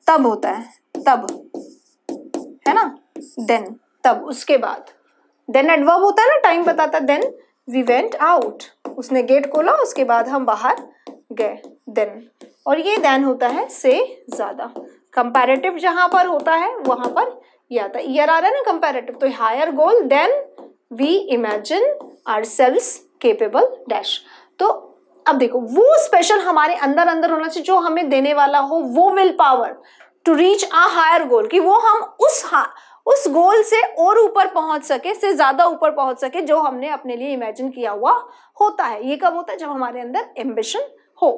तब होता है तब है ना देन तब उसके बाद देन एडवर्ब होता है ना टाइम बताता है देन वी वेंट आउट उसने गेट खोला उसके बाद हम बाहर गए देन और ये देन होता है से ज़्यादा कंपेरेटिव जहां पर होता है वहां पर ये आता है ईयर आ रहा है ना कंपेरेटिव तो higher goal then we imagine ourselves capable dash तो अब देखो वो स्पेशल हमारे अंदर अंदर होना चाहिए जो हमें देने वाला हो वो will power to reach a higher goal कि वो हम उस हा, उस गोल से और ऊपर पहुंच सके से ज़्यादा ऊपर पहुंच सके जो हमने अपने लिए इमेजिन किया हुआ होता है ये कब होता है जब हमारे अंदर एम्बिशन हो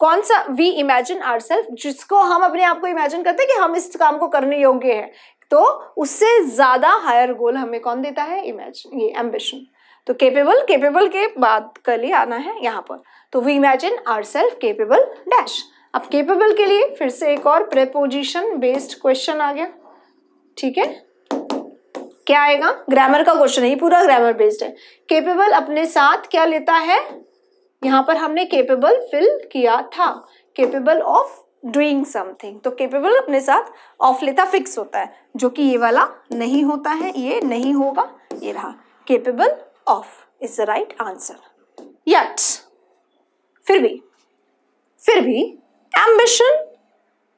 कौन सा वी इमेजिन आर सेल्फ जिसको हम अपने आप को इमेजिन करते हैं कि हम इस काम को करने योग्य हैं तो उससे ज़्यादा हायर गोल हमें कौन देता है इमेजिन ये एम्बिशन तो केपेबल केपेबल के बाद कर लिए आना है यहाँ पर तो we imagine ourself capable dash अब केपेबल के लिए फिर से एक और प्रेपोजिशन बेस्ड क्वेश्चन आ गया ठीक है क्या आएगा ग्रामर का क्वेश्चन है ये पूरा ग्रामर बेस्ड है केपेबल अपने साथ क्या लेता है यहाँ पर हमने केपेबल फिल किया था केपेबल ऑफ डूइंग समथिंग तो केपेबल अपने साथ ऑफ लेता फिक्स होता है जो कि ये वाला नहीं होता है ये नहीं होगा ये रहा capable of is the right answer yet फिर भी फिर भी ambition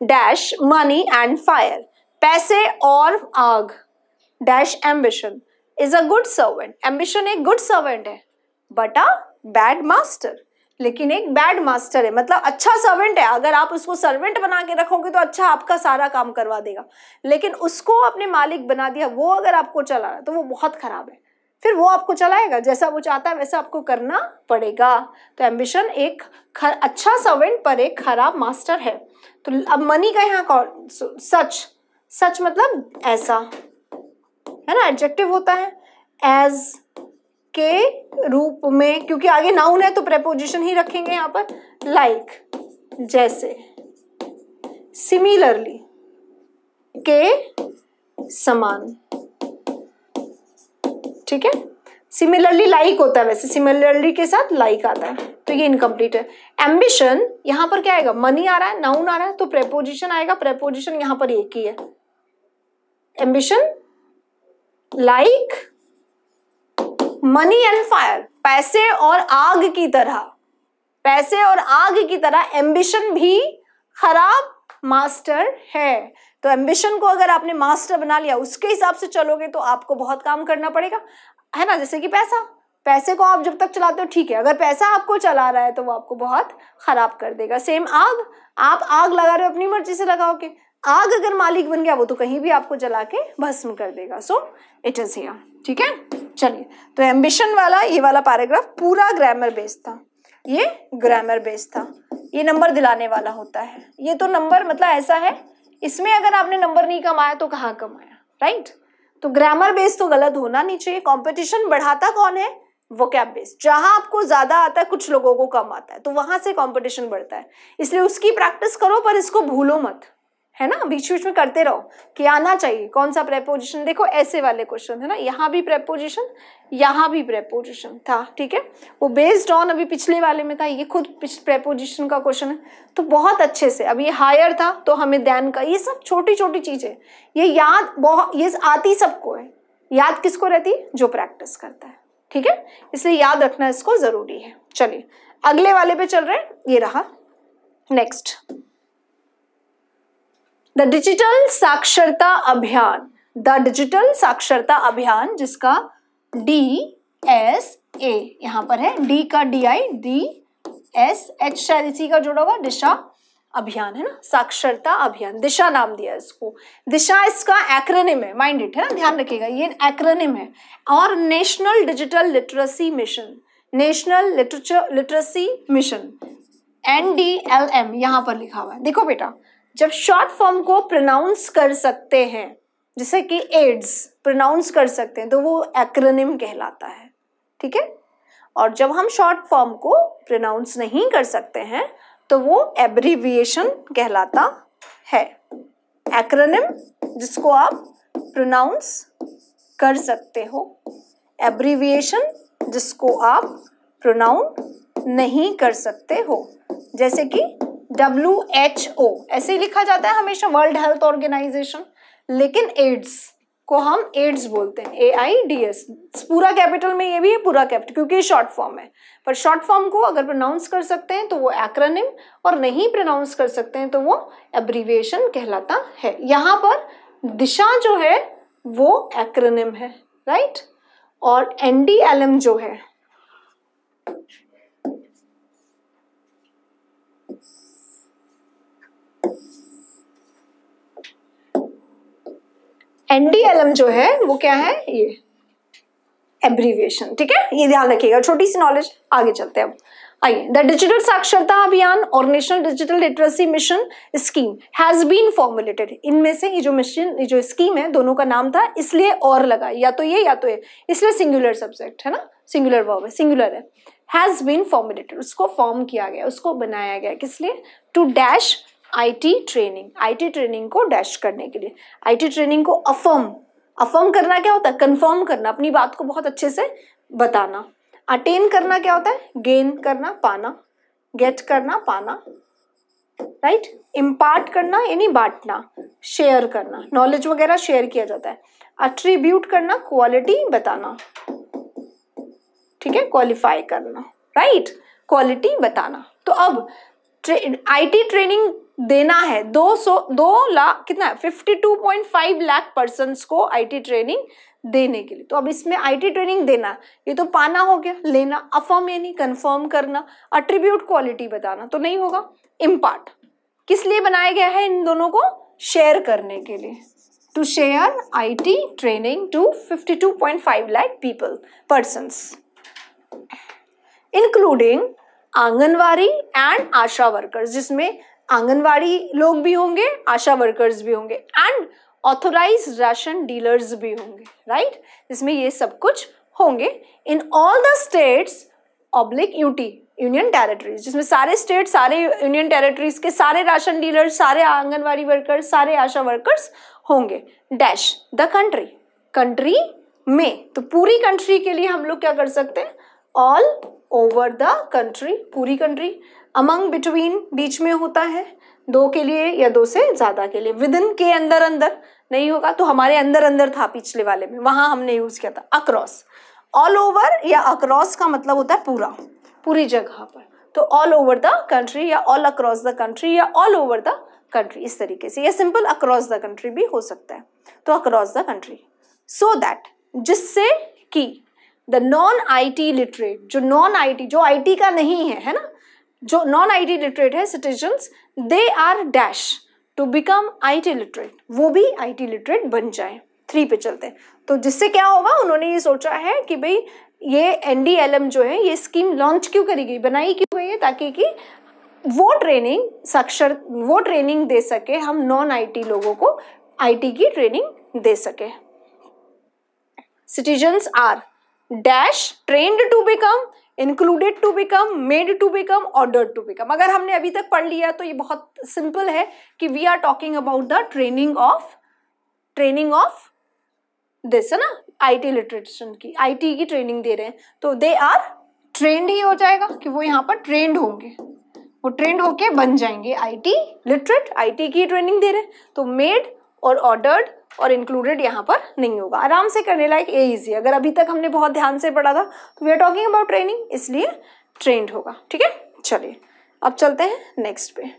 dash money and fire पैसे और आग dash ambition is a good servant ambition एक गुड सर्वेंट है बट अ बैड मास्टर लेकिन एक बैड मास्टर है मतलब अच्छा सर्वेंट है अगर आप उसको सर्वेंट बना के रखोगे तो अच्छा आपका सारा काम करवा देगा लेकिन उसको अपने मालिक बना दिया वो अगर आपको चला रहा है तो वो बहुत खराब है फिर वो आपको चलाएगा जैसा वो चाहता है वैसा आपको करना पड़ेगा तो एम्बिशन एक खर, अच्छा सर्वेंट पर एक खराब मास्टर है तो अब मनी का यहाँ कौन सच सच मतलब ऐसा है ना एडजेक्टिव होता है एज के रूप में क्योंकि आगे नाउन है तो प्रेपोजिशन ही रखेंगे यहाँ पर लाइक like, जैसे सिमिलरली के समान ठीक है सिमिलरली लाइक होता है वैसे सिमिलरली के साथ लाइक आता है तो ये इनकम्प्लीट है एम्बिशन यहाँ पर क्या आएगा मनी आ रहा है नाउन आ रहा है तो प्रेपोजिशन आएगा प्रेपोजिशन यहाँ पर एक ही है ambition like money and fire पैसे और आग की तरह पैसे और आग की तरह एम्बिशन भी खराब मास्टर है तो एम्बिशन को अगर आपने मास्टर बना लिया उसके हिसाब से चलोगे तो आपको बहुत काम करना पड़ेगा है ना जैसे कि पैसा पैसे को आप जब तक चलाते हो ठीक है अगर पैसा आपको चला रहा है तो वो आपको बहुत ख़राब कर देगा सेम आग आप आग लगा रहे हो अपनी मर्जी से लगाओगे आग अगर मालिक बन गया वो तो कहीं भी आपको जला के भस्म कर देगा सो इट इज़ हेयर ठीक है चलिए तो एम्बिशन वाला ये वाला पैराग्राफ पूरा ग्रामर बेस्ड था ये ग्रामर बेस्ड था ये नंबर दिलाने वाला होता है ये तो नंबर मतलब ऐसा है इसमें अगर आपने नंबर नहीं कमाया तो कहाँ कमाया राइट तो ग्रामर बेस तो गलत होना नहीं चाहिए कॉम्पिटिशन बढ़ाता कौन है वो कैब बेस जहां आपको ज्यादा आता है कुछ लोगों को कम आता है तो वहां से कंपटीशन बढ़ता है इसलिए उसकी प्रैक्टिस करो पर इसको भूलो मत है ना बीच बीच में करते रहो कि आना चाहिए कौन सा प्रेपोजिशन देखो ऐसे वाले क्वेश्चन है ना यहाँ भी प्रेपोजिशन यहाँ भी प्रेपोजिशन था ठीक है वो बेस्ड ऑन अभी पिछले वाले में था ये खुद प्रेपोजिशन का क्वेश्चन है तो बहुत अच्छे से अभी ये हायर था तो हमें दैन का ये सब छोटी छोटी चीज़ें ये याद बहुत ये आती सबको है याद किसको रहती है जो प्रैक्टिस करता है ठीक है इसलिए याद रखना इसको ज़रूरी है चलिए अगले वाले पे चल रहे हैं ये रहा नेक्स्ट द डिजिटल साक्षरता अभियान द डिजिटल साक्षरता अभियान जिसका डी एस ए यहाँ पर है डी का D I D S H शायद इसी का जुड़ा हुआ दिशा अभियान है ना साक्षरता अभियान दिशा नाम दिया इसको दिशा इसका एक्रोनिम है माइंड इट है ना ध्यान रखिएगा ये एक्रोनिम है और National Digital Literacy Mission national literature literacy mission N D L M यहाँ पर लिखा हुआ है देखो बेटा जब शॉर्ट फॉर्म को प्रोनाउंस कर सकते हैं जैसे कि एड्स प्रोनाउंस कर सकते हैं तो वो एक्रोनिम कहलाता है ठीक है और जब हम शॉर्ट फॉर्म को प्रोनाउंस नहीं कर सकते हैं तो वो एब्रीविएशन कहलाता है एक्रोनिम जिसको आप प्रोनाउंस कर सकते हो एब्रीविएशन जिसको आप प्रोनाउन नहीं कर सकते हो जैसे कि डब्ल्यू एच ओ ऐसे लिखा जाता है हमेशा वर्ल्ड हेल्थ ऑर्गेनाइजेशन लेकिन एड्स को हम एड्स बोलते हैं ए आई डी एस पूरा कैपिटल में ये भी है पूरा कैपिटल क्योंकि ये शॉर्ट फॉर्म है पर शॉर्ट फॉर्म को अगर प्रोनाउंस कर सकते हैं तो वो एक्रोनिम और नहीं प्रोनाउंस कर सकते हैं तो वो एब्रीविएशन कहलाता है यहाँ पर दिशा जो है वो एक्रोनिम है राइट और एन डी एल एम जो है एनडीएलएम जो है वो क्या है ये एब्रीविएशन ठीक है ये ध्यान रखिएगा छोटी सी नॉलेज आगे चलते हैं अब आइए द डिजिटल साक्षरता अभियान और National Digital Literacy Mission scheme has been formulated इनमें से ये जो मिशन ये जो स्कीम है दोनों का नाम था इसलिए और लगा या तो ये या तो ये इसलिए सिंगुलर सब्जेक्ट है ना सिंगुलर वर्ब है सिंगुलर है हैज़ बीन फॉर्मुलेटेड उसको फॉर्म किया गया उसको बनाया गया किस लिए to dash IT training IT training को डैश करने के लिए आईटी ट्रेनिंग को अफर्म अफर्म करना क्या होता है कंफर्म करना अपनी बात को बहुत अच्छे से बताना अटेन करना क्या होता है गेन करना पाना गेट करना पाना राइट right? इम्पार्ट करना यानी बांटना शेयर करना नॉलेज वगैरह शेयर किया जाता है अट्रीब्यूट करना क्वालिटी बताना ठीक है क्वालिफाई करना राइट right? क्वालिटी बताना तो अब ट्रे, आईटी ट्रेनिंग देना है दो सौ दो लाख कितना है fifty two point five lakh person को आईटी ट्रेनिंग देने के लिए तो अब इसमें आईटी ट्रेनिंग देना ये तो पाना हो गया लेना अफर्म यानी कंफर्म करना अट्रीब्यूट क्वालिटी बताना तो नहीं होगा इम्पार्ट किस लिए बनाया गया है इन दोनों को शेयर करने के लिए to share IT training to fifty two point five lakh people person including anganwadi and ASHA workers जिसमें आंगनवाड़ी लोग भी होंगे आशा वर्कर्स भी होंगे एंड ऑथोराइज राशन डीलर्स भी होंगे राइट right? इसमें ये सब कुछ होंगे in all the states oblique UT union territories जिसमें सारे स्टेट सारे यूनियन टेरेटरीज के सारे राशन डीलर्स सारे आंगनवाड़ी वर्कर्स सारे आशा वर्कर्स होंगे डैश द कंट्री कंट्री में तो पूरी कंट्री के लिए हम लोग क्या कर सकते हैं ऑल ओवर द कंट्री पूरी कंट्री अमंग बिटवीन बीच में होता है दो के लिए या दो से ज़्यादा के लिए विद इन के अंदर अंदर नहीं होगा तो हमारे अंदर अंदर था पिछले वाले में वहाँ हमने यूज़ किया था अक्रॉस ऑल ओवर या अक्रॉस का मतलब होता है पूरा पूरी जगह पर तो ऑल ओवर द कंट्री या ऑल अक्रॉस द कंट्री या ऑल ओवर द कंट्री इस तरीके से या सिंपल अक्रॉस द कंट्री भी हो सकता है तो across the country so that जिससे कि the non I T literate जो नॉन आई टी जो आई टी का नहीं है है ना जो नॉन आई टी लिटरेट है citizens they are dash to become I T literate वो भी आई टी लिटरेट बन जाए थ्री पे चलते तो जिससे क्या होगा उन्होंने ये सोचा है कि भाई ये एन डी एल एम जो है ये स्कीम लॉन्च क्यों करी गई बनाई क्यों गई है ताकि कि वो ट्रेनिंग साक्षर वो ट्रेनिंग दे सके हम नॉन आई टी लोगों को आई टी की ट्रेनिंग दे सके citizens are dash trained to become included to become made to become order to become अगर हमने अभी तक पढ़ लिया तो ये बहुत सिंपल है कि we are talking about the training of training of this है ना आई टी लिटरेशन की आई टी की ट्रेनिंग दे रहे हैं तो दे आर ट्रेंड ही हो जाएगा कि वो यहाँ पर ट्रेंड होंगे वो ट्रेंड होके बन जाएंगे I T literate I T की ट्रेनिंग दे रहे हैं तो मेड और ऑर्डर्ड और इंक्लूडेड यहाँ पर नहीं होगा आराम से करने लायक ए इजी अगर अभी तक हमने बहुत ध्यान से पढ़ा था तो we are talking about training इसलिए ट्रेंड होगा ठीक है चलिए अब चलते हैं नेक्स्ट पे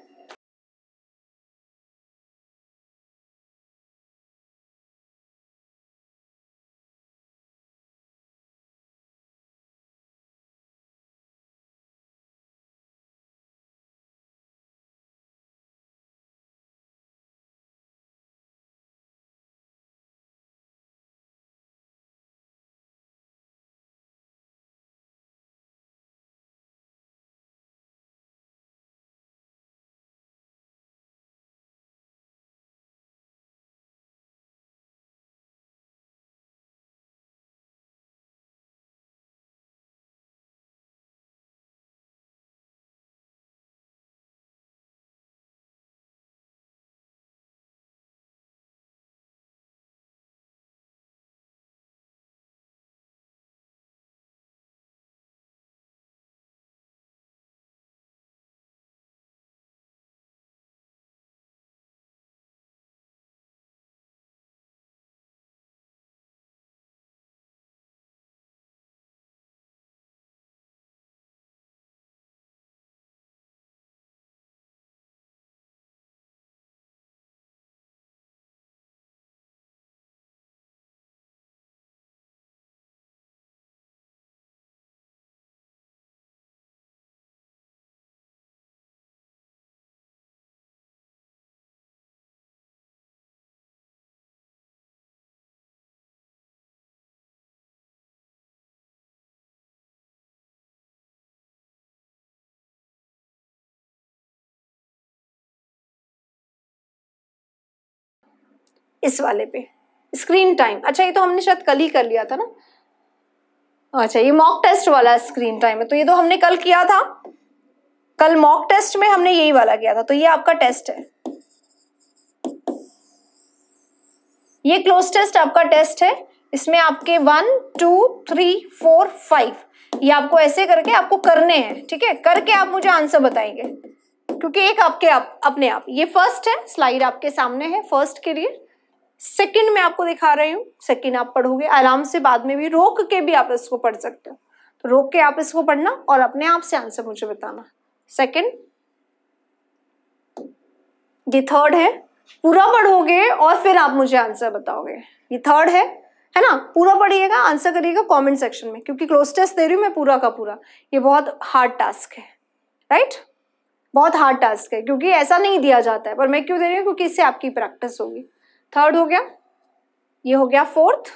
इस वाले पे स्क्रीन टाइम अच्छा ये तो हमने शायद कल ही कर लिया था ना अच्छा ये मॉक टेस्ट वाला स्क्रीन टाइम है तो ये तो हमने कल किया था कल मॉक टेस्ट में हमने यही वाला किया था तो ये आपका टेस्ट है ये क्लोज टेस्ट आपका टेस्ट है इसमें आपके one two three four five ये आपको ऐसे करके आपको करने हैं ठीक है करके आप मुझे आंसर बताएंगे क्योंकि एक आपके आप अपने आप ये फर्स्ट है स्लाइड आपके सामने है फर्स्ट के लिए सेकंड में आपको दिखा रही हूँ सेकंड आप पढ़ोगे आराम से बाद में भी रोक के भी आप इसको पढ़ सकते हो तो रोक के आप इसको पढ़ना और अपने आप से आंसर मुझे बताना सेकंड ये थर्ड है पूरा पढ़ोगे और फिर आप मुझे आंसर बताओगे ये थर्ड है है ना पूरा पढ़िएगा आंसर करिएगा कमेंट सेक्शन में क्योंकि क्लोज टेस्ट दे रही हूँ मैं पूरा का पूरा ये बहुत हार्ड टास्क है राइट बहुत हार्ड टास्क है क्योंकि ऐसा नहीं दिया जाता है पर मैं क्यों दे रही हूँ क्योंकि इससे आपकी प्रैक्टिस होगी थर्ड हो गया ये हो गया फोर्थ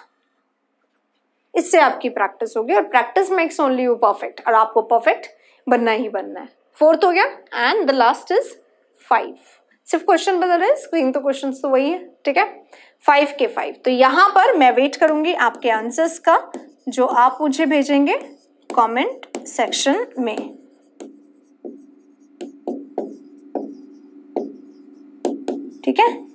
इससे आपकी प्रैक्टिस होगी और practice makes only you perfect और आपको परफेक्ट बनना ही बनना है फोर्थ हो गया and the last is five सिर्फ क्वेश्चन बदल रहे स्क्रीन तो क्वेश्चन तो वही है ठीक है फाइव के फाइव तो यहां पर मैं वेट करूंगी आपके आंसर्स का जो आप मुझे भेजेंगे कमेंट सेक्शन में ठीक है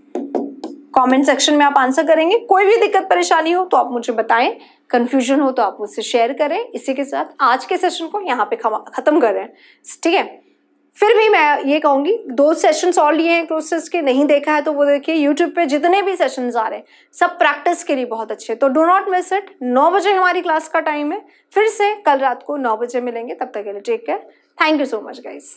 कमेंट सेक्शन में आप आंसर करेंगे कोई भी दिक्कत परेशानी हो तो आप मुझे बताएं कन्फ्यूजन हो तो आप मुझसे शेयर करें इसी के साथ आज के सेशन को यहाँ पे ख़त्म कर रहे हैं ठीक है फिर भी मैं ये कहूँगी दो सेशन और लिए हैं क्लोसेस के नहीं देखा है तो वो देखिए यूट्यूब पे जितने भी सेशन आ रहे हैं सब प्रैक्टिस के लिए बहुत अच्छे तो डो नॉट मिस इट नौ बजे हमारी क्लास का टाइम है फिर से कल रात को नौ बजे मिलेंगे तब तक के लिए take care thank you so much guys